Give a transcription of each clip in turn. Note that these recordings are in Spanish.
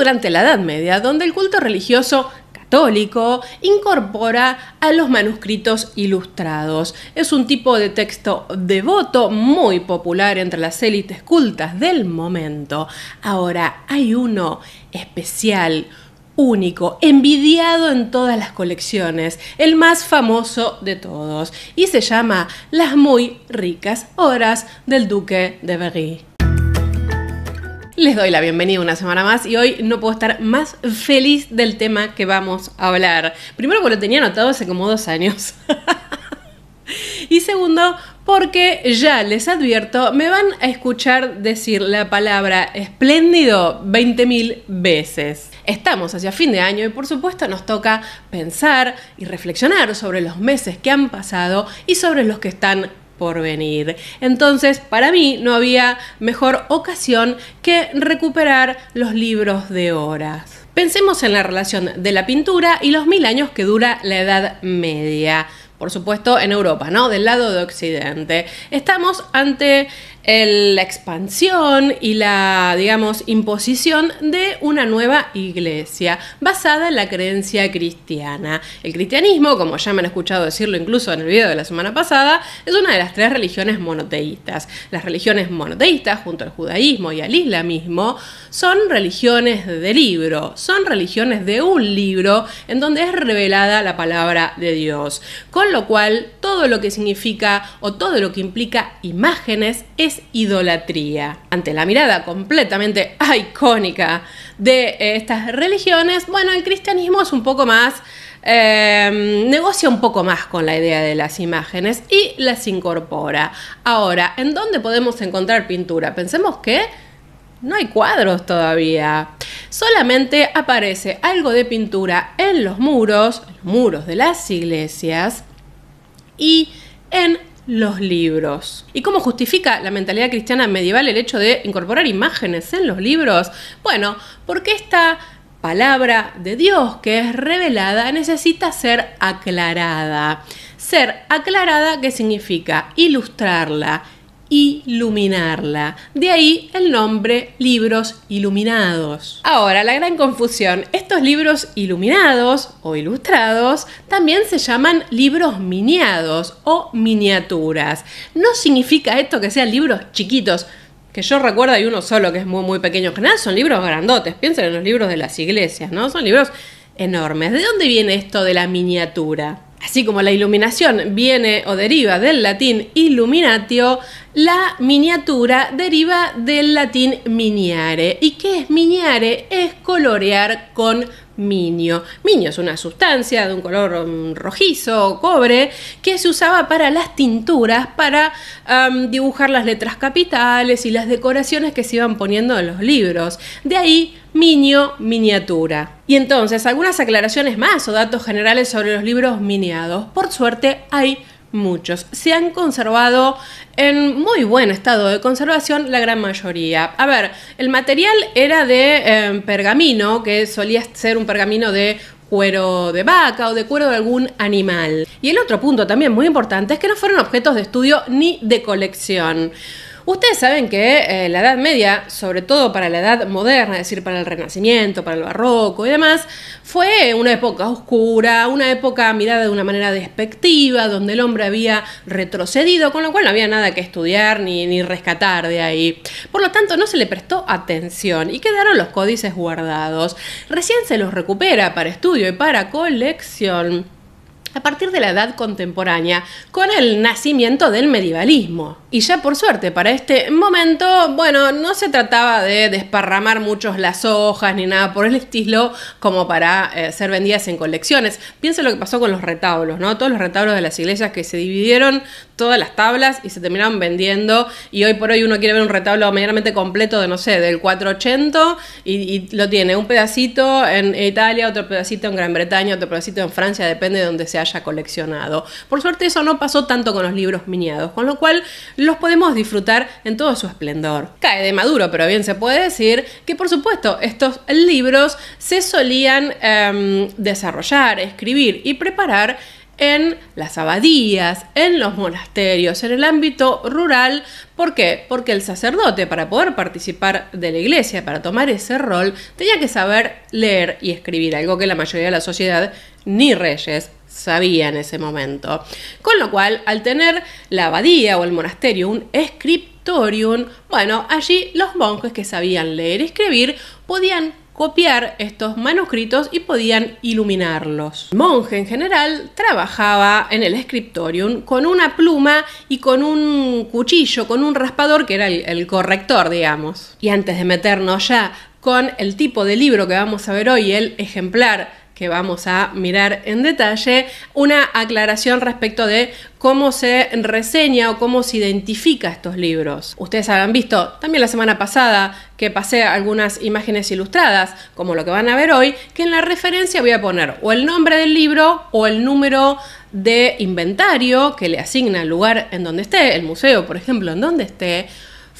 durante la Edad Media, donde el culto religioso católico incorpora a los manuscritos ilustrados. Es un tipo de texto devoto muy popular entre las élites cultas del momento. Ahora, hay uno especial, único, envidiado en todas las colecciones, el más famoso de todos, y se llama Las muy ricas horas del duque de Berry. Les doy la bienvenida una semana más y hoy no puedo estar más feliz del tema que vamos a hablar. Primero porque lo tenía anotado hace como dos años. y segundo porque ya les advierto, me van a escuchar decir la palabra espléndido 20.000 veces. Estamos hacia fin de año y por supuesto nos toca pensar y reflexionar sobre los meses que han pasado y sobre los que están por venir. Entonces, para mí no había mejor ocasión que recuperar los libros de horas. Pensemos en la relación de la pintura y los mil años que dura la Edad Media por supuesto en Europa, ¿no? Del lado de Occidente. Estamos ante la expansión y la, digamos, imposición de una nueva iglesia basada en la creencia cristiana. El cristianismo, como ya me han escuchado decirlo incluso en el video de la semana pasada, es una de las tres religiones monoteístas. Las religiones monoteístas, junto al judaísmo y al islamismo, son religiones de libro, son religiones de un libro en donde es revelada la palabra de Dios. Con lo cual, todo lo que significa o todo lo que implica imágenes es idolatría. Ante la mirada completamente icónica de eh, estas religiones, bueno, el cristianismo es un poco más... Em, negocia un poco más con la idea de las imágenes y las incorpora. Ahora, ¿en dónde podemos encontrar pintura? Pensemos que no hay cuadros todavía. Solamente aparece algo de pintura en los muros, los muros de las iglesias y en los libros. ¿Y cómo justifica la mentalidad cristiana medieval el hecho de incorporar imágenes en los libros? Bueno, porque esta palabra de Dios que es revelada necesita ser aclarada. Ser aclarada, ¿qué significa? Ilustrarla, iluminarla. De ahí el nombre Libros Iluminados. Ahora, la gran confusión, estos libros iluminados o ilustrados también se llaman libros miniados o miniaturas. No significa esto que sean libros chiquitos. Que yo recuerdo hay uno solo que es muy muy pequeño. Que nada, son libros grandotes. Piensen en los libros de las iglesias, ¿no? Son libros enormes. ¿De dónde viene esto de la miniatura? Así como la iluminación viene o deriva del latín illuminatio, la miniatura deriva del latín miniare. ¿Y qué es miniare? Es colorear con minio. Minio es una sustancia de un color um, rojizo o cobre que se usaba para las tinturas, para um, dibujar las letras capitales y las decoraciones que se iban poniendo en los libros. De ahí minio, miniatura. Y entonces, algunas aclaraciones más o datos generales sobre los libros miniados. Por suerte, hay Muchos. Se han conservado en muy buen estado de conservación, la gran mayoría. A ver, el material era de em, pergamino, que solía ser un pergamino de cuero de vaca o de cuero de algún animal. Y el otro punto también muy importante es que no fueron objetos de estudio ni de colección. Ustedes saben que eh, la Edad Media, sobre todo para la Edad Moderna, es decir, para el Renacimiento, para el Barroco y demás, fue una época oscura, una época mirada de una manera despectiva, donde el hombre había retrocedido, con lo cual no había nada que estudiar ni rescatar de ahí. Por lo tanto, no se le prestó atención y quedaron los códices guardados. Recién se los recupera para estudio y para colección a partir de la edad contemporánea, con el nacimiento del medievalismo. Y ya por suerte, para este momento, bueno, no se trataba de desparramar muchos las hojas ni nada por el estilo como para eh, ser vendidas en colecciones. Piensa lo que pasó con los retablos, ¿no? Todos los retablos de las iglesias que se dividieron todas las tablas y se terminaron vendiendo y hoy por hoy uno quiere ver un retablo medianamente completo de, no sé, del 480 y, lo tiene un pedacito en Italia, otro pedacito en Gran Bretaña, otro pedacito en Francia, depende de donde se haya coleccionado. Por suerte eso no pasó tanto con los libros miniados, con lo cual los podemos disfrutar en todo su esplendor. Cae de maduro, pero bien se puede decir que por supuesto estos libros se solían em, desarrollar, escribir y preparar en las abadías, en los monasterios, en el ámbito rural. ¿Por qué? Porque el sacerdote, para poder participar de la iglesia, para tomar ese rol, tenía que saber leer y escribir, algo que la mayoría de la sociedad, ni reyes, sabía en ese momento. Con lo cual, al tener la abadía o el monasterio un scriptorium, bueno, allí los monjes que sabían leer y escribir podían copiar estos manuscritos y podían iluminarlos. El monje en general trabajaba en el scriptorium con una pluma y con un cuchillo, con un raspador que era el, el corrector, digamos. Y antes de meternos ya con el tipo de libro que vamos a ver hoy, el ejemplar que vamos a mirar en detalle, una aclaración respecto de cómo se reseña o cómo se identifica estos libros. Ustedes habrán visto también la semana pasada que pasé algunas imágenes ilustradas, como lo que van a ver hoy, que en la referencia voy a poner o el nombre del libro o el número de inventario que le asigna el lugar en donde esté, el museo, por ejemplo, en donde esté,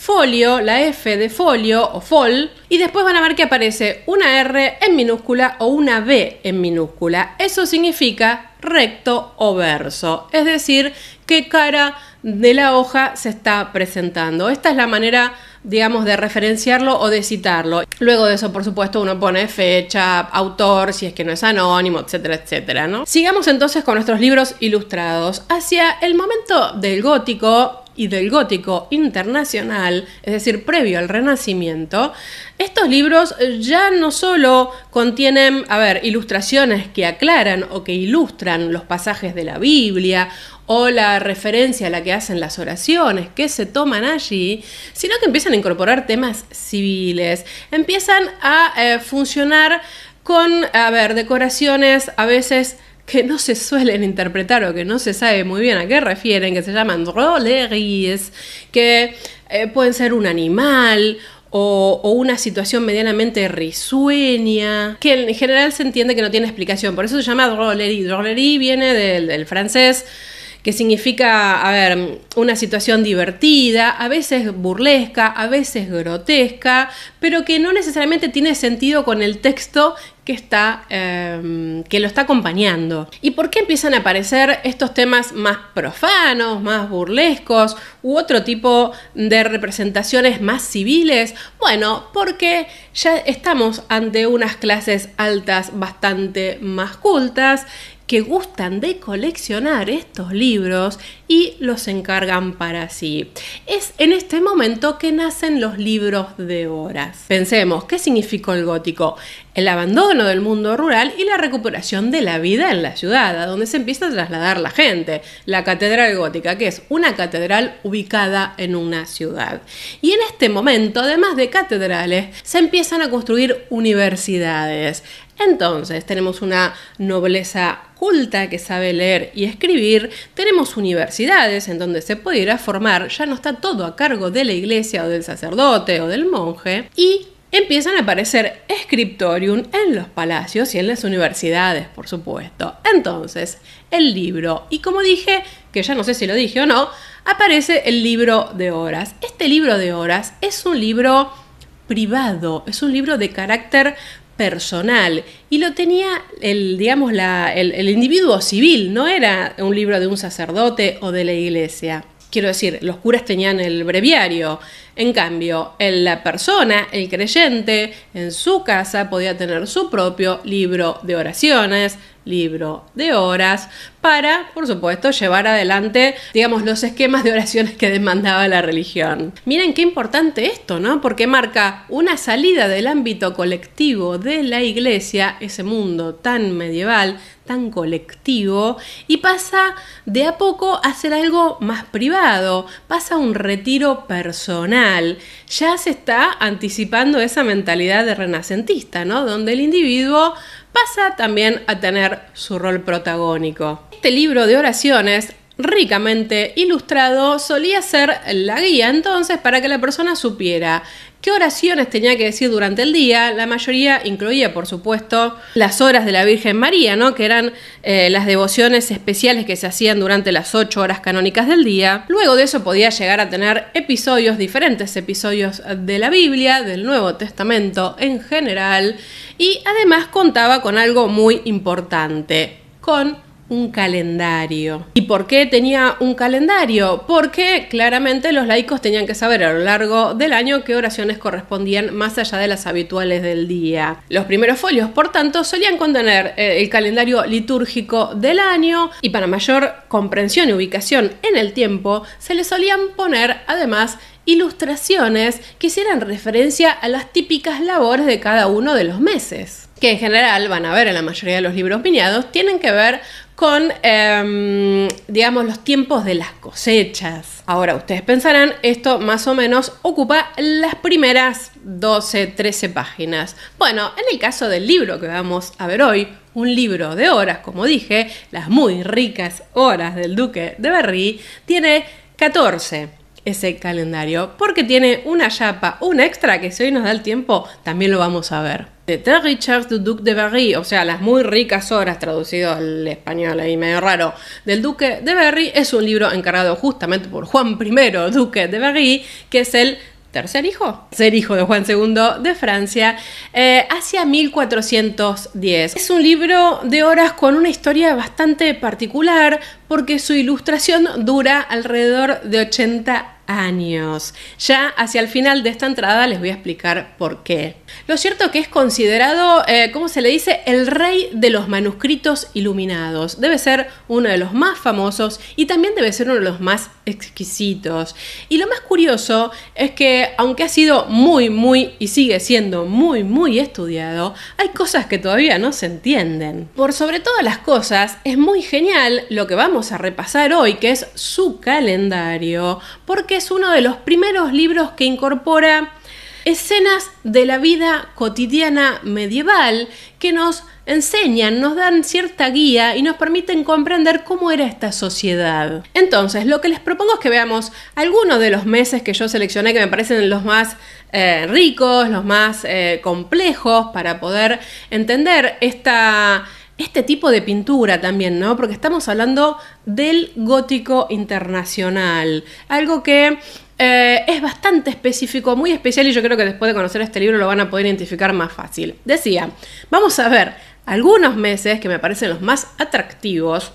folio, la F de folio o fol, y después van a ver que aparece una R en minúscula o una B en minúscula. Eso significa recto o verso, es decir, qué cara de la hoja se está presentando. Esta es la manera digamos, de referenciarlo o de citarlo. Luego de eso, por supuesto, uno pone fecha, autor, si es que no es anónimo, etcétera, etcétera, ¿no? Sigamos entonces con nuestros libros ilustrados. Hacia el momento del gótico, y del gótico internacional, es decir, previo al Renacimiento, estos libros ya no solo contienen, a ver, ilustraciones que aclaran o que ilustran los pasajes de la Biblia o la referencia a la que hacen las oraciones que se toman allí, sino que empiezan a incorporar temas civiles, empiezan a eh, funcionar con, a ver, decoraciones a veces que no se suelen interpretar o que no se sabe muy bien a qué refieren, que se llaman drôleries, que eh, pueden ser un animal o, una situación medianamente risueña, que en general se entiende que no tiene explicación, por eso se llama drôlerie. Drôlerie viene del francés que significa, a ver, una situación divertida, a veces burlesca, a veces grotesca, pero que no necesariamente tiene sentido con el texto que, está, em, que lo está acompañando. ¿Y por qué empiezan a aparecer estos temas más profanos, más burlescos u otro tipo de representaciones más civiles? Bueno, porque ya estamos ante unas clases altas bastante más cultas que gustan de coleccionar estos libros y los encargan para sí. Es en este momento que nacen los libros de horas. Pensemos, ¿qué significó el gótico? el abandono del mundo rural y la recuperación de la vida en la ciudad, a donde se empieza a trasladar la gente. La Catedral Gótica, que es una catedral ubicada en una ciudad. Y en este momento, además de catedrales, se empiezan a construir universidades. Entonces, tenemos una nobleza culta que sabe leer y escribir, tenemos universidades en donde se puede formar, ya no está todo a cargo de la iglesia o del sacerdote o del monje, y empiezan a aparecer scriptorium en los palacios y en las universidades, por supuesto. Entonces, el libro, y como dije, que ya no sé si lo dije o no, aparece el libro de horas. Este libro de horas es un libro privado, es un libro de carácter personal y lo tenía el, digamos, el individuo civil, no era un libro de un sacerdote o de la iglesia. Quiero decir, los curas tenían el breviario, en cambio, la persona, el creyente, en su casa podía tener su propio libro de oraciones, libro de horas, para, por supuesto, llevar adelante, digamos, los esquemas de oraciones que demandaba la religión. Miren qué importante esto, ¿no? Porque marca una salida del ámbito colectivo de la iglesia, ese mundo tan medieval, tan colectivo, y pasa de a poco a ser algo más privado, pasa a un retiro personal ya se está anticipando esa mentalidad de renacentista, ¿no? Donde el individuo pasa también a tener su rol protagónico. Este libro de oraciones ricamente ilustrado, solía ser la guía entonces para que la persona supiera qué oraciones tenía que decir durante el día. La mayoría incluía, por supuesto, las horas de la Virgen María, ¿no? que eran eh, las devociones especiales que se hacían durante las ocho horas canónicas del día. Luego de eso podía llegar a tener episodios, diferentes episodios de la Biblia, del Nuevo Testamento en general, y además contaba con algo muy importante, con un calendario. ¿Y por qué tenía un calendario? Porque claramente los laicos tenían que saber a lo largo del año qué oraciones correspondían más allá de las habituales del día. Los primeros folios, por tanto, solían contener eh, el calendario litúrgico del año y para mayor comprensión y ubicación en el tiempo se le solían poner además ilustraciones que hicieran referencia a las típicas labores de cada uno de los meses que en general van a ver en la mayoría de los libros piñados, tienen que ver con, em, digamos, los tiempos de las cosechas. Ahora, ustedes pensarán, esto más o menos ocupa las primeras 12, 13 páginas. Bueno, en el caso del libro que vamos a ver hoy, un libro de horas, como dije, las muy ricas horas del duque de Berry, tiene 14 ese calendario porque tiene una chapa, un extra que si hoy nos da el tiempo también lo vamos a ver. De Richards Charles du Duc de Berry, o sea, las muy ricas horas, traducido al español ahí medio raro, del Duque de Berry, es un libro encargado justamente por Juan I, Duque de Berry, que es el tercer hijo, ser hijo de Juan II de Francia, eh, hacia 1410. Es un libro de horas con una historia bastante particular porque su ilustración dura alrededor de 80 años. Ya hacia el final de esta entrada les voy a explicar por qué. Lo cierto que es considerado, como eh, ¿cómo se le dice? El rey de los manuscritos iluminados. Debe ser uno de los más famosos y también debe ser uno de los más exquisitos. Y lo más curioso es que, aunque ha sido muy, muy y sigue siendo muy, muy estudiado, hay cosas que todavía no se entienden. Por sobre todas las cosas, es muy genial lo que vamos a repasar hoy, que es su calendario, porque es uno de los primeros libros que incorpora escenas de la vida cotidiana medieval que nos enseñan, nos dan cierta guía y nos permiten comprender cómo era esta sociedad. Entonces, lo que les propongo es que veamos algunos de los meses que yo seleccioné que me parecen los más eh, ricos, los más eh, complejos para poder entender esta este tipo de pintura también, ¿no? Porque estamos hablando del gótico internacional, algo que eh, es bastante específico, muy especial y yo creo que después de conocer este libro lo van a poder identificar más fácil. Decía, vamos a ver algunos meses que me parecen los más atractivos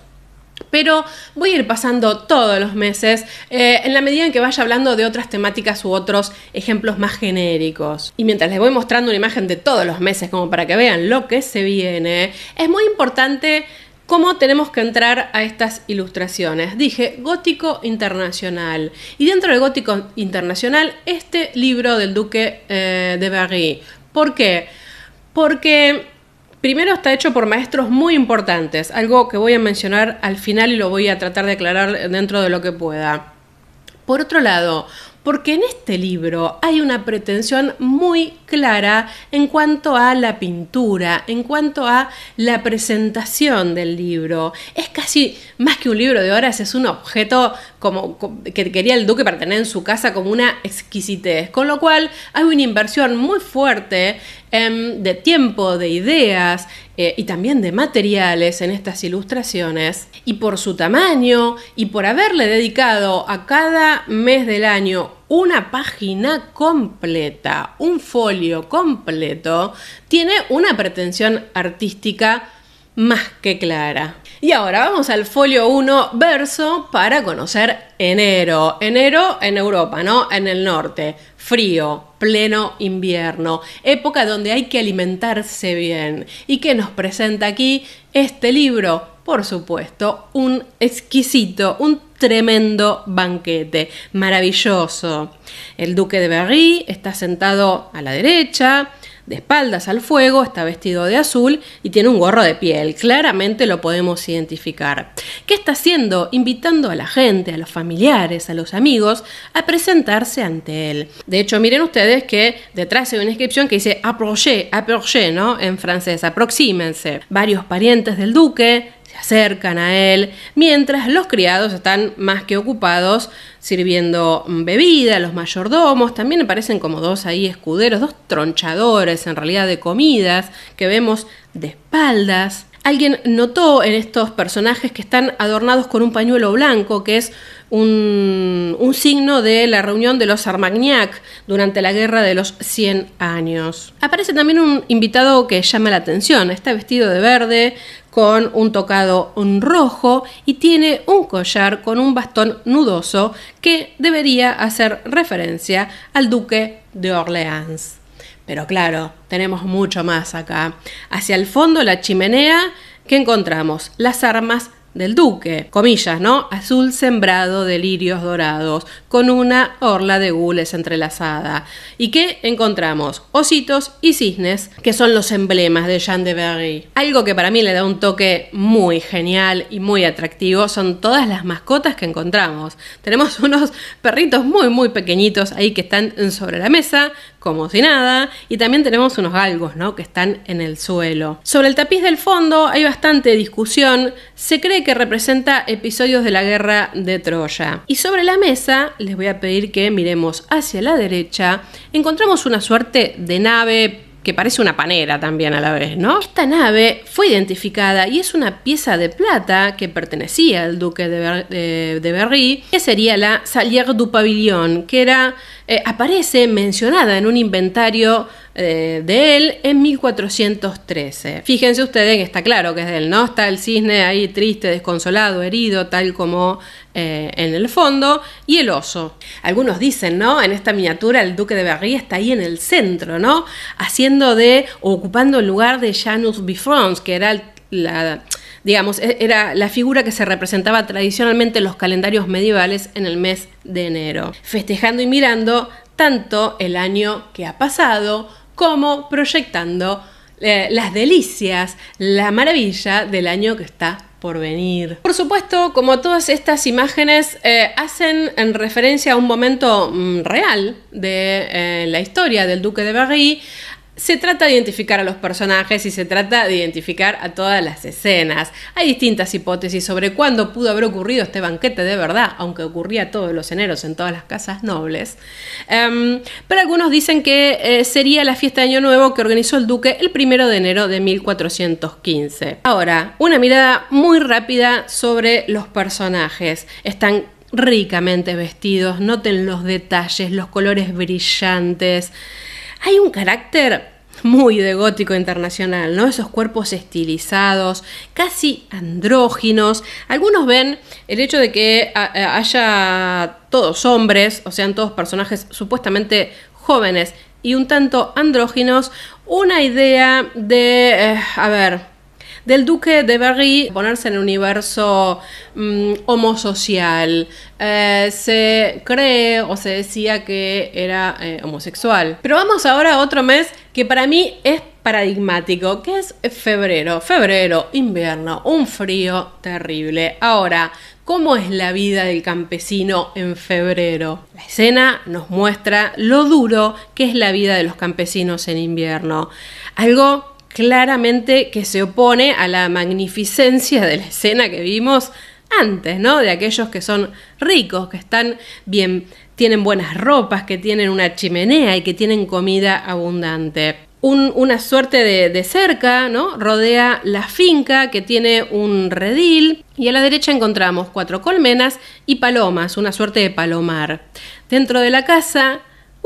pero voy a ir pasando todos los meses eh, en la medida en que vaya hablando de otras temáticas u otros ejemplos más genéricos. Y mientras les voy mostrando una imagen de todos los meses como para que vean lo que se viene, es muy importante ¿Cómo tenemos que entrar a estas ilustraciones? Dije, gótico internacional. Y dentro del gótico internacional, este libro del duque eh, de Berry. ¿Por qué? Porque Primero está hecho por maestros muy importantes, algo que voy a mencionar al final y lo voy a tratar de aclarar dentro de lo que pueda. Por otro lado, porque en este libro hay una pretensión muy clara en cuanto a la pintura, en cuanto a la presentación del libro. Es casi más que un libro de horas, es un objeto como que quería el duque para tener en su casa como una exquisitez, con lo cual hay una inversión muy fuerte Em, de tiempo, de ideas eh, y también de materiales en estas ilustraciones. Y por su tamaño y por haberle dedicado a cada mes del año una página completa, un folio completo, tiene una pretensión artística más que clara. Y ahora vamos al folio 1 verso para conocer enero. Enero en Europa, ¿no? En el norte. Frío, pleno invierno, época donde hay que alimentarse bien. ¿Y que nos presenta aquí este libro? Por supuesto, un exquisito, un tremendo banquete, maravilloso. El duque de Berry está sentado a la derecha, de espaldas al fuego, está vestido de azul y tiene un gorro de piel. Claramente lo podemos identificar. ¿Qué está haciendo? Invitando a la gente, a los familiares, a los amigos a presentarse ante él. De hecho, miren ustedes que detrás hay una inscripción que dice «Approchez», «Approchez» ¿no? En francés, aproxímense. Varios parientes del duque, se acercan a él, mientras los criados están más que ocupados sirviendo bebida, los mayordomos, también aparecen como dos ahí escuderos, dos tronchadores en realidad de comidas que vemos de espaldas. Alguien notó en estos personajes que están adornados con un pañuelo blanco, que es un, signo de la reunión de los Armagnac durante la Guerra de los 100 Años. Aparece también un invitado que llama la atención, está vestido de verde, con un tocado rojo y tiene un collar con un bastón nudoso que debería hacer referencia al duque de Orleans. Pero claro, tenemos mucho más acá. Hacia el fondo la chimenea, que encontramos? Las armas del duque, comillas, ¿no? Azul sembrado de lirios dorados, con una orla de gules entrelazada. ¿Y qué encontramos? Ositos y cisnes, que son los emblemas de Jean de Berry. Algo que para mí le da un toque muy genial y muy atractivo son todas las mascotas que encontramos. Tenemos unos perritos muy, muy pequeñitos ahí que están sobre la mesa, como si nada, y también tenemos unos galgos, ¿no? Que están en el suelo. Sobre el tapiz del fondo hay bastante discusión. Se cree que representa episodios de la guerra de Troya. Y sobre la mesa, les voy a pedir que miremos hacia la derecha, encontramos una suerte de nave que parece una panera también a la vez, ¿no? Esta nave fue identificada y es una pieza de plata que pertenecía al duque de, eh, Berry, que sería la Salière du Pavillon, que era eh, aparece mencionada en un inventario eh, de él en 1413. Fíjense ustedes está claro que es del él, ¿no? Está el cisne ahí triste, desconsolado, herido, tal como eh, en el fondo, y el oso. Algunos dicen, ¿no? En esta miniatura el duque de Berry está ahí en el centro, ¿no? Haciendo de, ocupando el lugar de Janus Bifrons, que era la digamos, e-, era la figura que se representaba tradicionalmente en los calendarios medievales en el mes de enero, festejando y mirando tanto el año que ha pasado como proyectando eh, las delicias, la maravilla del año que está por venir. Por supuesto, como todas estas imágenes eh, hacen referencia a un momento mm, real de eh, la historia del duque de Berry, se trata de identificar a los personajes y se trata de identificar a todas las escenas. Hay distintas hipótesis sobre cuándo pudo haber ocurrido este banquete de verdad, aunque ocurría todos los eneros en todas las casas nobles. Em, pero algunos dicen que eh, sería la fiesta de Año Nuevo que organizó el duque el primero de enero de 1415. Ahora, una mirada muy rápida sobre los personajes. Están ricamente vestidos, noten los detalles, los colores brillantes hay un carácter muy de gótico internacional, ¿no? Esos cuerpos estilizados, casi andróginos. Algunos ven el hecho de que eh, haya todos hombres, o sean todos personajes supuestamente jóvenes y un tanto andróginos, una idea de, eh, a ver, del duque de Berry ponerse en un universo mm, homosocial. Eh, se cree o se decía que era eh, homosexual. Pero vamos ahora a otro mes que para mí es paradigmático, que es febrero. Febrero, invierno, un frío terrible. Ahora, ¿cómo es la vida del campesino en febrero? La escena nos muestra lo duro que es la vida de los campesinos en invierno. Algo claramente que se opone a la magnificencia de la escena que vimos antes, ¿no? De aquellos que son ricos, que están bien, tienen buenas ropas, que tienen una chimenea y que tienen comida abundante. una suerte de, cerca, Rodea la finca que tiene un redil y a la derecha encontramos cuatro colmenas y palomas, una suerte de palomar. Dentro de la casa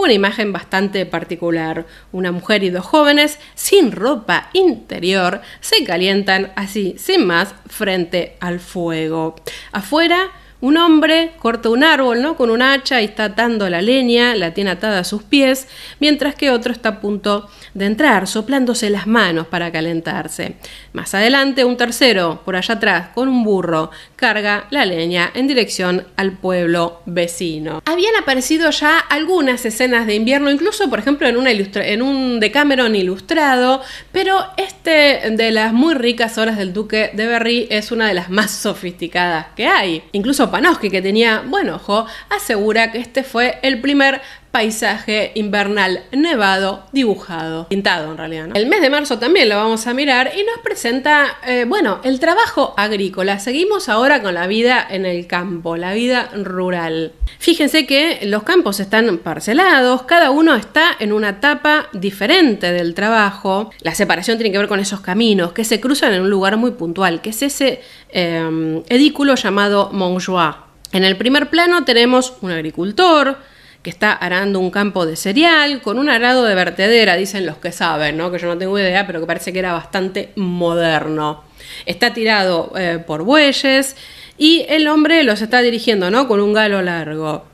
una imagen bastante particular. Una mujer y dos jóvenes sin ropa interior se calientan así, sin más, frente al fuego. Afuera, un hombre corta un árbol, ¿no? Con un hacha y está atando la leña, la tiene atada a sus pies, mientras que otro está a punto de entrar, soplándose las manos para calentarse. Más adelante, un tercero, por allá atrás, con un burro, carga la leña en dirección al pueblo vecino. Habían aparecido ya algunas escenas de invierno, incluso, por ejemplo, en, en un Decameron ilustrado, pero este de las muy ricas horas del Duque de Berry es una de las más sofisticadas que hay. Incluso Panoski que tenía buen ojo, asegura que este fue el primer paisaje invernal nevado dibujado, pintado en realidad. El mes de marzo también lo vamos a mirar y nos presenta, eh, bueno, el trabajo agrícola. Seguimos ahora con la vida en el campo, la vida rural. Fíjense que los campos están parcelados, cada uno está en una etapa diferente del trabajo. La separación tiene que ver con esos caminos que se cruzan en un lugar muy puntual, que es ese em, edículo llamado Montjoie. En el primer plano tenemos un agricultor, que está arando un campo de cereal con un arado de vertedera, dicen los que saben, ¿no? que yo no tengo idea, pero que parece que era bastante moderno. Está tirado eh, por bueyes y el hombre los está dirigiendo con un galo largo.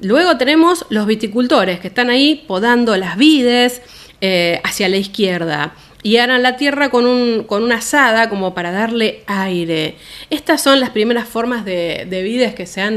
Luego tenemos los viticultores que están ahí podando las vides eh, hacia la izquierda y aran la tierra con, un, una asada como para darle aire. Estas son las primeras formas de, de vides que se han,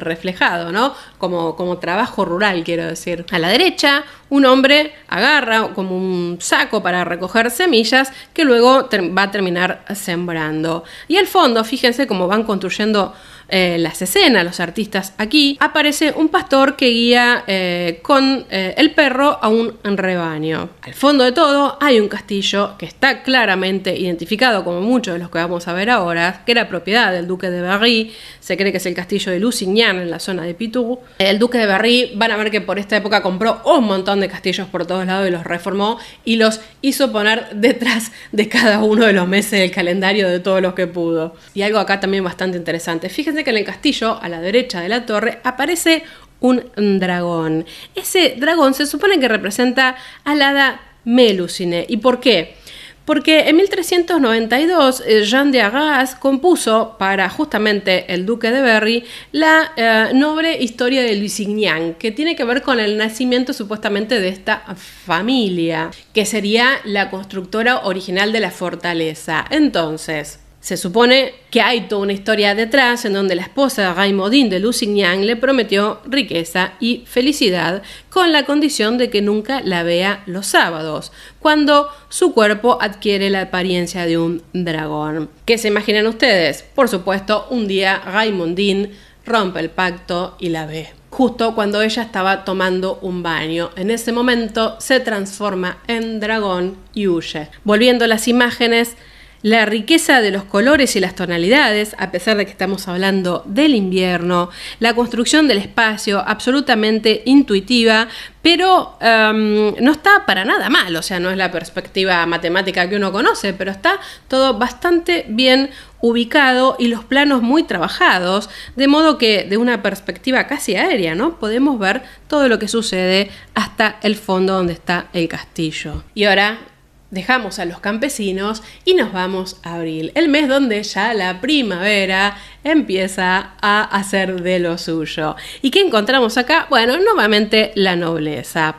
reflejado, ¿no? Como, como trabajo rural, quiero decir. A la derecha, un hombre agarra como un saco para recoger semillas que luego va a terminar sembrando. Y al fondo, fíjense cómo van construyendo eh, las escenas, los artistas aquí, aparece un pastor que guía eh, con eh, el perro a un rebaño. Al fondo de todo hay un castillo que está claramente identificado, como muchos de los que vamos a ver ahora, que era propiedad del duque de Berry, se cree que es el castillo de Lusignan en la zona de Pitou. El duque de Berry, van a ver que por esta época compró un montón de castillos por todos lados y los reformó y los hizo poner detrás de cada uno de los meses del calendario de todos los que pudo. Y algo acá también bastante interesante. Fíjense que en el castillo, a la derecha de la torre, aparece un dragón. Ese dragón se supone que representa a la hada Melusine. ¿Y por qué? Porque en 1392 eh, Jean de Arras compuso para justamente el duque de Berry la eh, noble historia de Lusignan, que tiene que ver con el nacimiento supuestamente de esta familia, que sería la constructora original de la fortaleza. Entonces, se supone que hay toda una historia detrás en donde la esposa de Raimondín de Lusignan le prometió riqueza y felicidad con la condición de que nunca la vea los sábados, cuando su cuerpo adquiere la apariencia de un dragón. ¿Qué se imaginan ustedes? Por supuesto, un día Raimondín rompe el pacto y la ve justo cuando ella estaba tomando un baño. En ese momento se transforma en dragón y huye. Volviendo a las imágenes, la riqueza de los colores y las tonalidades, a pesar de que estamos hablando del invierno, la construcción del espacio absolutamente intuitiva, pero em, no está para nada mal, o sea, no es la perspectiva matemática que uno conoce, pero está todo bastante bien ubicado y los planos muy trabajados, de modo que de una perspectiva casi aérea, ¿no? Podemos ver todo lo que sucede hasta el fondo donde está el castillo. Y ahora dejamos a los campesinos y nos vamos a abril, el mes donde ya la primavera empieza a hacer de lo suyo. ¿Y qué encontramos acá? Bueno, nuevamente la nobleza.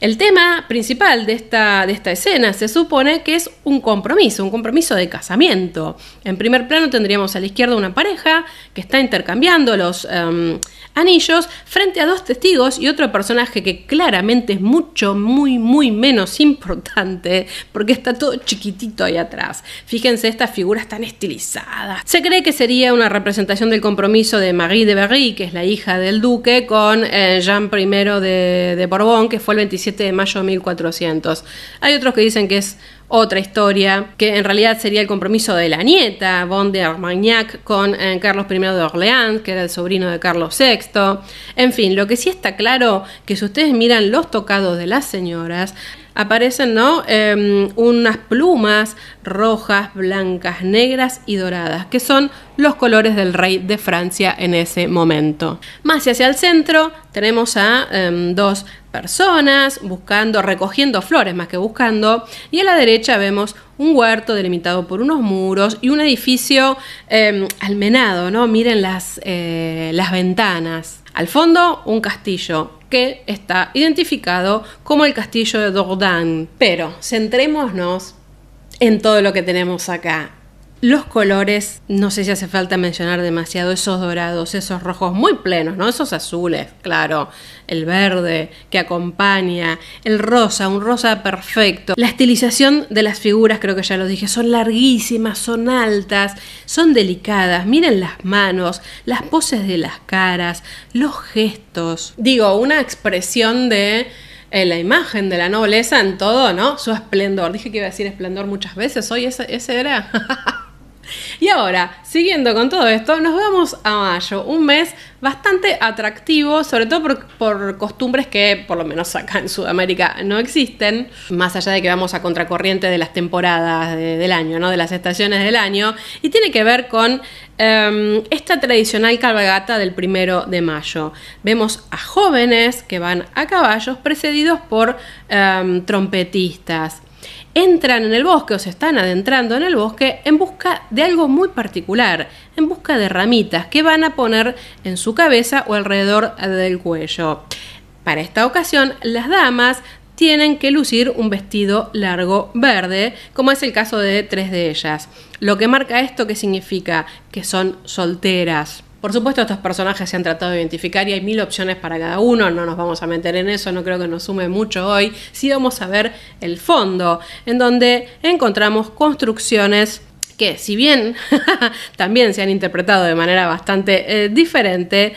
El tema principal de esta, de esta escena se supone que es un compromiso, un compromiso de casamiento. En primer plano tendríamos a la izquierda una pareja que está intercambiando los em, anillos frente a dos testigos y otro personaje que claramente es mucho, muy, muy menos importante porque está todo chiquitito ahí atrás. Fíjense estas figuras tan estilizadas. Se cree que sería una representación presentación del compromiso de Marie de Berry, que es la hija del duque, con eh, Jean I de, Borbón, que fue el 27 de mayo de 1400. Hay otros que dicen que es otra historia, que en realidad sería el compromiso de la nieta, Bon de Armagnac, con eh, Carlos I de Orleans, que era el sobrino de Carlos VI. En fin, lo que sí está claro, que si ustedes miran los tocados de las señoras, aparecen ¿no? Em, unas plumas rojas, blancas, negras y doradas, que son los colores del rey de Francia en ese momento. Más hacia el centro tenemos a em, dos personas buscando, recogiendo flores más que buscando, y a la derecha vemos un huerto delimitado por unos muros y un edificio em, almenado, ¿no? Miren las, eh, las ventanas. Al fondo, un castillo que está identificado como el castillo de Dordán Pero centrémonos en todo lo que tenemos acá. Los colores, no sé si hace falta mencionar demasiado esos dorados, esos rojos muy plenos, ¿no? Esos azules, claro, el verde que acompaña, el rosa, un rosa perfecto. La estilización de las figuras, creo que ya lo dije, son larguísimas, son altas, son delicadas. Miren las manos, las poses de las caras, los gestos. Digo, una expresión de eh, la imagen de la nobleza en todo, ¿no? Su esplendor. Dije que iba a decir esplendor muchas veces, hoy ese era Y ahora, siguiendo con todo esto, nos vamos a mayo, un mes bastante atractivo, sobre todo por, costumbres que por lo menos acá en Sudamérica no existen, más allá de que vamos a contracorriente de las temporadas del año, de las estaciones del año, y tiene que ver con em, esta tradicional calvagata del primero de mayo. Vemos a jóvenes que van a caballos precedidos por em, trompetistas entran en el bosque o se están adentrando en el bosque en busca de algo muy particular, en busca de ramitas que van a poner en su cabeza o alrededor del cuello. Para esta ocasión, las damas tienen que lucir un vestido largo verde, como es el caso de tres de ellas. Lo que marca esto que significa que son solteras. Por supuesto, estos personajes se han tratado de identificar y hay mil opciones para cada uno, no nos vamos a meter en eso, no creo que nos sume mucho hoy. Si vamos a ver el fondo, en donde encontramos construcciones que, si bien también se han interpretado de manera bastante eh, diferente,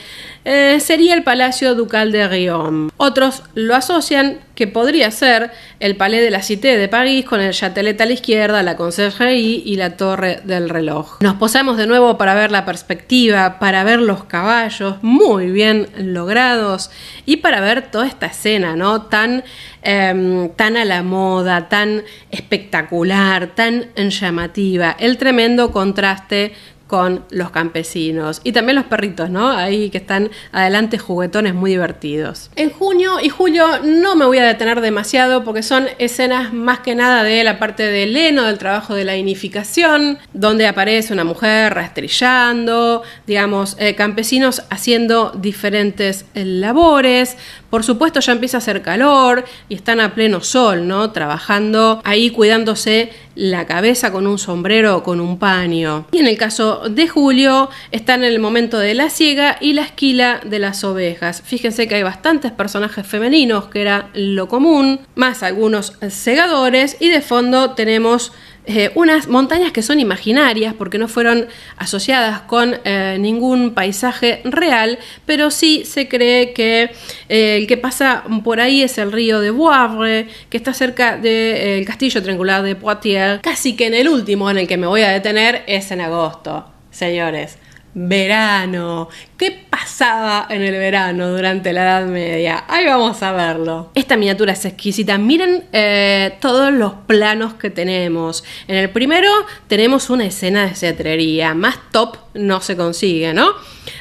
eh, sería el Palacio Ducal de Riom. Otros lo asocian que podría ser el Palais de la Cité de París con el Châtelet a la izquierda, la Conciergerie y la Torre del Reloj. Nos posamos de nuevo para ver la perspectiva, para ver los caballos muy bien logrados y para ver toda esta escena, ¿no? Tan, em, tan a la moda, tan espectacular, tan llamativa. El tremendo contraste con los campesinos y también los perritos, ¿no? Ahí que están adelante juguetones muy divertidos. En junio y julio no me voy a detener demasiado porque son escenas más que nada de la parte del heno, del trabajo de la inificación, donde aparece una mujer rastrillando, digamos, eh, campesinos haciendo diferentes eh, labores, por supuesto ya empieza a hacer calor y están a pleno sol, ¿no? Trabajando ahí cuidándose la cabeza con un sombrero o con un paño. Y en el caso de Julio, están en el momento de la siega y la esquila de las ovejas. Fíjense que hay bastantes personajes femeninos, que era lo común, más algunos segadores y de fondo tenemos eh, unas montañas que son imaginarias porque no fueron asociadas con eh, ningún paisaje real, pero sí se cree que eh, el que pasa por ahí es el río de Boivre, que está cerca del castillo triangular de Poitiers, casi que en el último en el que me voy a detener es en agosto, señores verano. ¿Qué pasaba en el verano durante la Edad Media? Ahí vamos a verlo. Esta miniatura es exquisita. Miren eh, todos los planos que tenemos. En el primero tenemos una escena de cetrería. Más top no se consigue, ¿no?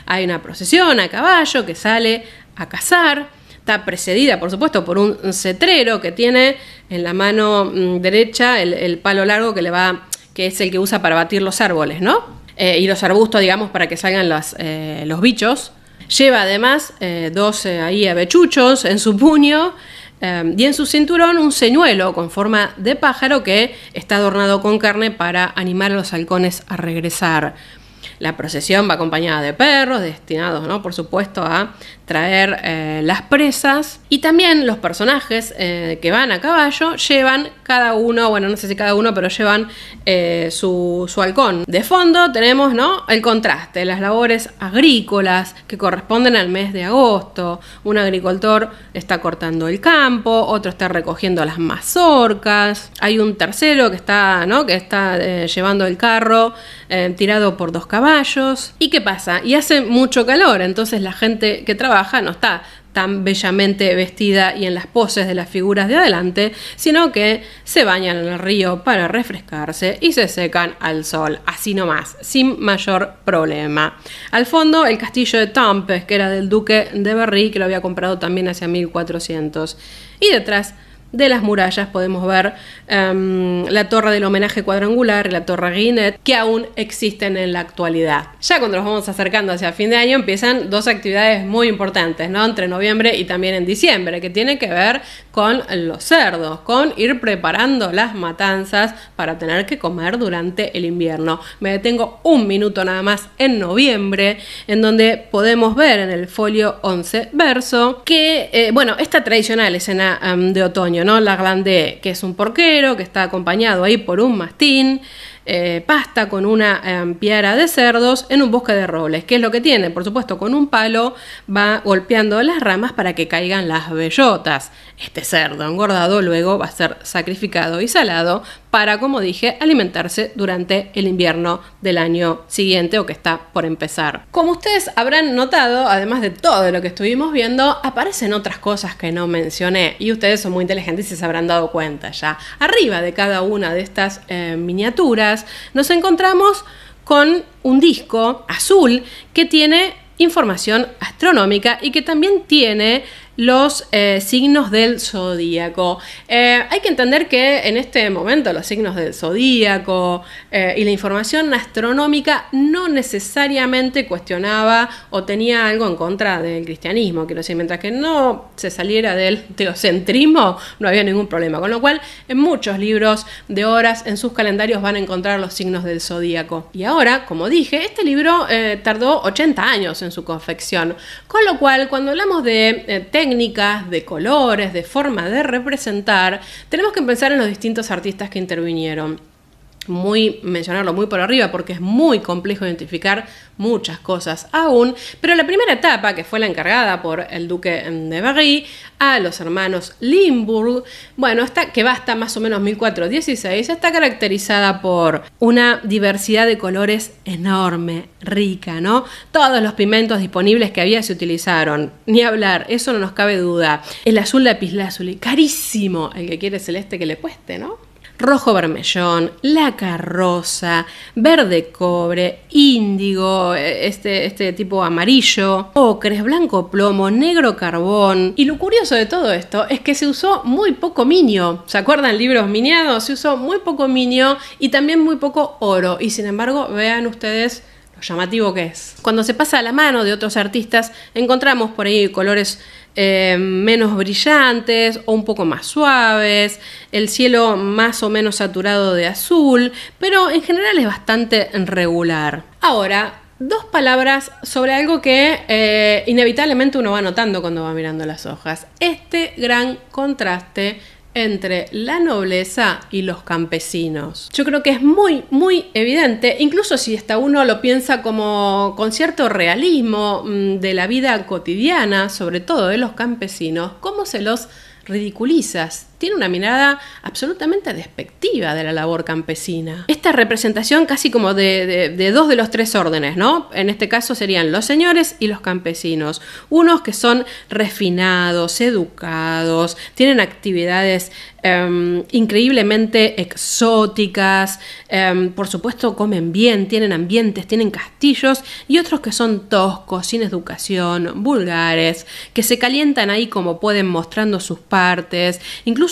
Hay una procesión a caballo que sale a cazar está precedida, por supuesto, por un cetrero que tiene en la mano mm, derecha el, el, palo largo que le va, que es el que usa para batir los árboles, ¿no? Eh, y los arbustos, digamos, para que salgan las, eh, los bichos. Lleva además eh, dos ahí avechuchos en su puño y en su cinturón un señuelo con forma de pájaro que está adornado con carne para animar a los halcones a regresar. La procesión va acompañada de perros destinados, ¿no? por supuesto, a traer eh, las presas. Y también los personajes eh, que van a caballo llevan cada uno, bueno, no sé si cada uno, pero llevan eh, su, halcón. De fondo tenemos ¿no? el contraste, las labores agrícolas que corresponden al mes de agosto. Un agricultor está cortando el campo, otro está recogiendo las mazorcas, hay un tercero que está, ¿no? que está llevando el carro eh, tirado por dos caballos. ¿Y qué pasa? Y hace mucho calor, entonces la gente que trabaja no está tan bellamente vestida y en las poses de las figuras de adelante, sino que se bañan en el río para refrescarse y se secan al sol, así nomás, sin mayor problema. Al fondo, el castillo de Tampes, que era del duque de Berry, que lo había comprado también hacia 1400. Y detrás, de las murallas podemos ver em, la torre del homenaje cuadrangular y la torre Guinness que aún existen en la actualidad. Ya cuando nos vamos acercando hacia fin de año empiezan dos actividades muy importantes, ¿no? Entre noviembre y también en diciembre, que tienen que ver con los cerdos, con ir preparando las matanzas para tener que comer durante el invierno. Me detengo un minuto nada más en noviembre, en donde podemos ver en el folio 11 verso que, eh, bueno, esta tradicional escena em, de otoño, la grande que es un porquero, que está acompañado ahí por un mastín, eh, pasta con una em, piara de cerdos en un bosque de robles. que es lo que tiene? Por supuesto, con un palo va golpeando las ramas para que caigan las bellotas. Este cerdo engordado luego va a ser sacrificado y salado para, como dije, alimentarse durante el invierno del año siguiente o que está por empezar. Como ustedes habrán notado, además de todo lo que estuvimos viendo, aparecen otras cosas que no mencioné y ustedes son muy inteligentes y se habrán dado cuenta ya. Arriba de cada una de estas eh, miniaturas nos encontramos con un disco azul que tiene información astronómica y que también tiene los eh, signos del zodíaco. Eh, hay que entender que en este momento los signos del zodíaco eh, y la información astronómica no necesariamente cuestionaba o tenía algo en contra del cristianismo, quiero decir, mientras que no se saliera del teocentrismo no había ningún problema, con lo cual en muchos libros de horas en sus calendarios van a encontrar los signos del zodíaco. Y ahora, como dije, este libro tardó 80 años en su confección, con lo cual cuando hablamos de técnicas, de colores, de forma de representar, tenemos que pensar en los distintos artistas que intervinieron muy mencionarlo muy por arriba porque es muy complejo identificar muchas cosas aún, pero la primera etapa que fue la encargada por el duque de Berry a los hermanos Limburg, bueno, esta, que va hasta más o menos 1416, está caracterizada por una diversidad de colores enorme, rica, ¿no? Todos los pimentos disponibles que había se utilizaron, ni hablar, eso no nos cabe duda. El azul lapislázuli, carísimo, el que quiere celeste que le cueste, ¿no? rojo vermellón, laca rosa, verde cobre, índigo, e, este, este tipo amarillo, ocres, blanco plomo, negro carbón. Y lo curioso de todo esto es que se usó muy poco minio. ¿Se acuerdan libros miniados? Se usó muy poco minio y también muy poco oro. Y sin embargo, vean ustedes llamativo que es. Cuando se pasa a la mano de otros artistas, encontramos por ahí colores eh, menos brillantes o un poco más suaves, el cielo más o menos saturado de azul, pero en general es bastante regular. Ahora, dos palabras sobre algo que eh, inevitablemente uno va notando cuando va mirando las hojas. Este gran contraste entre la nobleza y los campesinos. Yo creo que es muy, muy evidente, incluso si hasta uno lo piensa como con cierto realismo mm, de la vida cotidiana, sobre todo de los campesinos, cómo se los ridiculizas tiene una mirada absolutamente despectiva de la labor campesina. Esta representación casi como de, dos de los tres órdenes, ¿no? En este caso serían los señores y los campesinos. Unos que son refinados, educados, tienen actividades em, increíblemente exóticas, em, por supuesto comen bien, tienen ambientes, tienen castillos, y otros que son toscos, sin educación, vulgares, que se calientan ahí como pueden mostrando sus partes,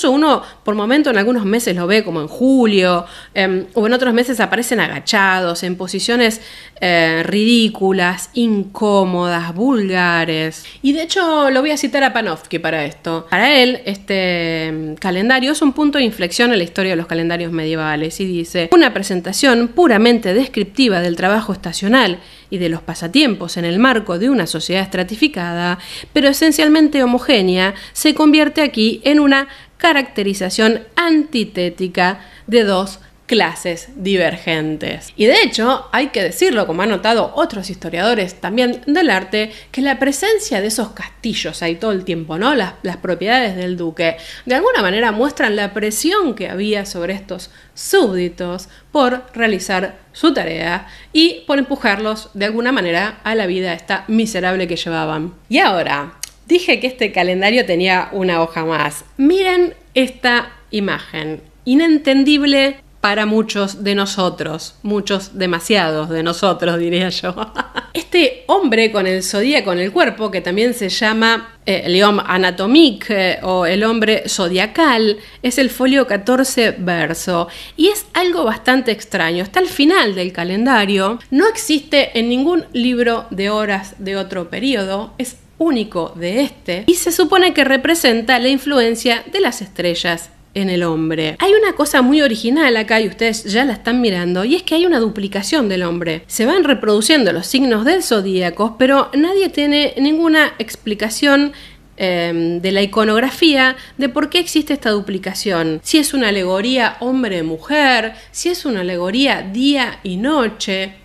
uno por momento en algunos meses lo ve como en julio em, o en otros meses aparecen agachados, en posiciones eh, ridículas, incómodas, vulgares. Y de hecho lo voy a citar a Panofsky para esto. Para él este em, calendario es un punto de inflexión en la historia de los calendarios medievales y dice, una presentación puramente descriptiva del trabajo estacional y de los pasatiempos en el marco de una sociedad estratificada, pero esencialmente homogénea, se convierte aquí en una caracterización antitética de dos clases divergentes. Y de hecho, hay que decirlo, como han notado otros historiadores también del arte, que la presencia de esos castillos ahí todo el tiempo, ¿no? Las, las propiedades del duque, de alguna manera muestran la presión que había sobre estos súbditos por realizar su tarea y por empujarlos de alguna manera a la vida esta miserable que llevaban. Y ahora, Dije que este calendario tenía una hoja más. Miren esta imagen, inentendible para muchos de nosotros, muchos demasiados de nosotros, diría yo. Este hombre con el zodíaco en el cuerpo, que también se llama eh, el anatomique eh, o el hombre zodiacal, es el folio 14 verso y es algo bastante extraño. Está al final del calendario, no existe en ningún libro de horas de otro periodo, es único de este y se supone que representa la influencia de las estrellas en el hombre. Hay una cosa muy original acá y ustedes ya la están mirando y es que hay una duplicación del hombre. Se van reproduciendo los signos del zodíaco, pero nadie tiene ninguna explicación em, de la iconografía de por qué existe esta duplicación. Si es una alegoría hombre-mujer, si es una alegoría día y noche.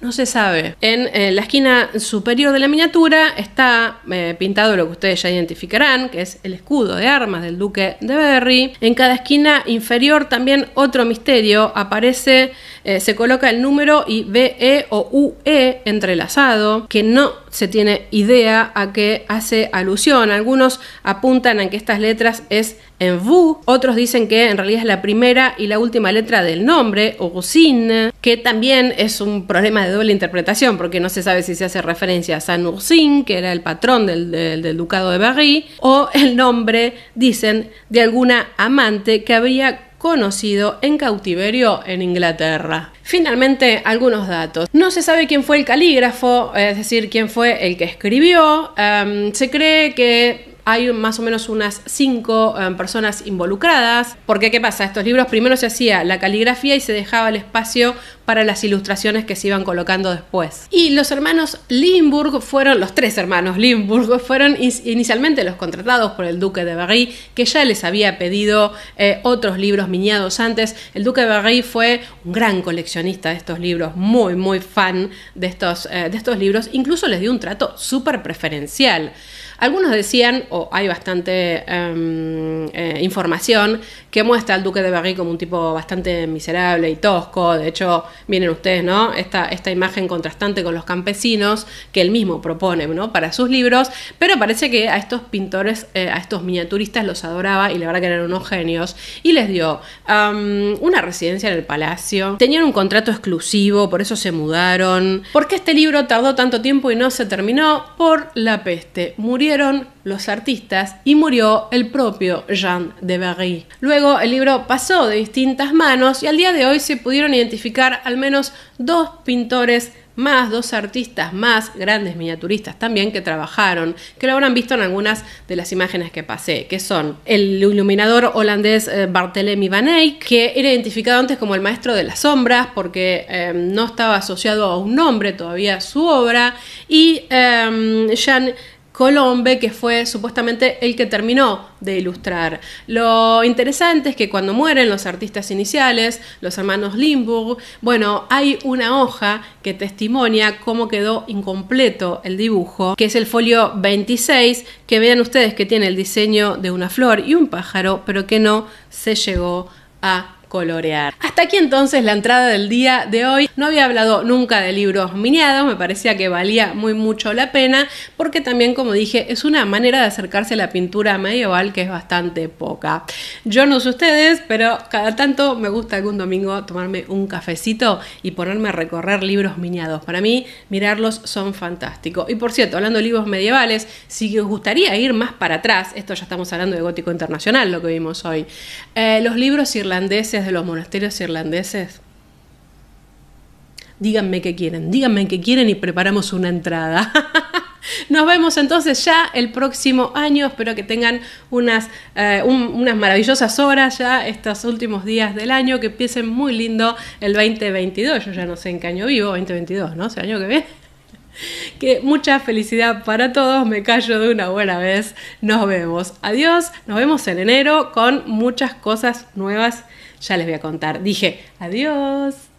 No se sabe. En eh, la esquina superior de la miniatura está eh, pintado lo que ustedes ya identificarán, que es el escudo de armas del duque de Berry. En cada esquina inferior también otro misterio. Aparece, eh, se coloca el número y e o UE entrelazado, que no se tiene idea a qué hace alusión. Algunos apuntan a que estas letras es en v otros dicen que en realidad es la primera y la última letra del nombre, Ursin, que también es un problema de doble interpretación, porque no se sabe si se hace referencia a San Ursin, que era el patrón del, ducado de Berry, o el nombre, dicen, de alguna amante que habría conocido en cautiverio en Inglaterra. Finalmente, algunos datos. No se sabe quién fue el calígrafo, es decir, quién fue el que escribió. Em, se cree que hay más o menos unas cinco eh, personas involucradas, porque ¿qué pasa? Estos libros primero se hacía la caligrafía y se dejaba el espacio para las ilustraciones que se iban colocando después. Y los hermanos Limburg fueron, los tres hermanos Limburg, fueron inicialmente los contratados por el duque de Berry, que ya les había pedido eh, otros libros miñados antes. El duque de Berry fue un gran coleccionista de estos libros, muy, muy fan de estos, eh, de estos libros, incluso les dio un trato súper preferencial. Algunos decían, o hay bastante em, eh, información, que muestra al duque de Berry como un tipo bastante miserable y tosco. De hecho, miren ustedes, ¿no? Esta, esta imagen contrastante con los campesinos que él mismo propone, ¿no? Para sus libros, pero parece que a estos pintores, eh, a estos miniaturistas los adoraba y la verdad que eran unos genios. Y les dio em, una residencia en el palacio. Tenían un contrato exclusivo, por eso se mudaron. ¿Por qué este libro tardó tanto tiempo y no se terminó? Por la peste. Murió los artistas y murió el propio Jean de Berry. Luego el libro pasó de distintas manos y al día de hoy se pudieron identificar al menos dos pintores más, dos artistas más, grandes miniaturistas también que trabajaron, que lo habrán visto en algunas de las imágenes que pasé, que son el iluminador holandés eh, Barthélemy Van Eyck, que era identificado antes como el maestro de las sombras porque em, no estaba asociado a un nombre todavía su obra, y em, Jean Colombe, que fue supuestamente el que terminó de ilustrar. Lo interesante es que cuando mueren los artistas iniciales, los hermanos Limburg, bueno, hay una hoja que testimonia cómo quedó incompleto el dibujo, que es el folio 26, que vean ustedes que tiene el diseño de una flor y un pájaro, pero que no se llegó a colorear. Hasta aquí entonces la entrada del día de hoy. No había hablado nunca de libros miniados, me parecía que valía muy mucho la pena, porque también, como dije, es una manera de acercarse a la pintura medieval que es bastante poca. Yo no sé ustedes, pero cada tanto me gusta algún domingo tomarme un cafecito y ponerme a recorrer libros miniados. Para mí, mirarlos son fantásticos. Y por cierto, hablando de libros medievales, si os gustaría ir más para atrás, esto ya estamos hablando de gótico internacional, lo que vimos hoy, eh, los libros irlandeses de los monasterios irlandeses? Díganme qué quieren, díganme qué quieren y preparamos una entrada. Nos vemos entonces ya el próximo año. Espero que tengan unas, eh, unas maravillosas horas ya estos últimos días del año, que empiecen muy lindo el 2022. Yo ya no sé en qué año vivo, 2022, ¿no? sé, año que viene. Que mucha felicidad para todos, me callo de una buena vez. Nos vemos. Adiós, nos vemos en enero con muchas cosas nuevas ya les voy a contar. Dije, adiós.